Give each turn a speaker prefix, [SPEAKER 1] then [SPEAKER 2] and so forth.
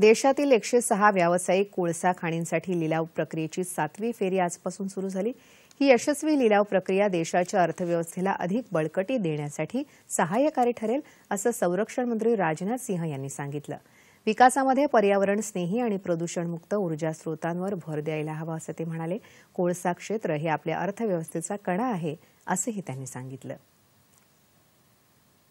[SPEAKER 1] देशातील एकशे सहा व्यावसायिक कोळसा खाणींसाठी लिलाव प्रक्रियेची सातवी फेरी आजपासून सुरू झाली ही यशस्वी लिलाव प्रक्रिया देशाच्या अर्थव्यवस्थेला अधिक बळकटी देण्यासाठी सहाय्यकारी ठरेल असं संरक्षण मंत्री राजनाथ सिंह यांनी सांगितलं विकासामध्ये पर्यावरण स्नेही आणि प्रदूषणमुक्त ऊर्जा स्रोतांवर भर द्यायला हवा असं ते म्हणाले कोळसा क्षेत्र हे आपल्या अर्थव्यवस्थेचा कणा आहे असंही त्यांनी सांगितलं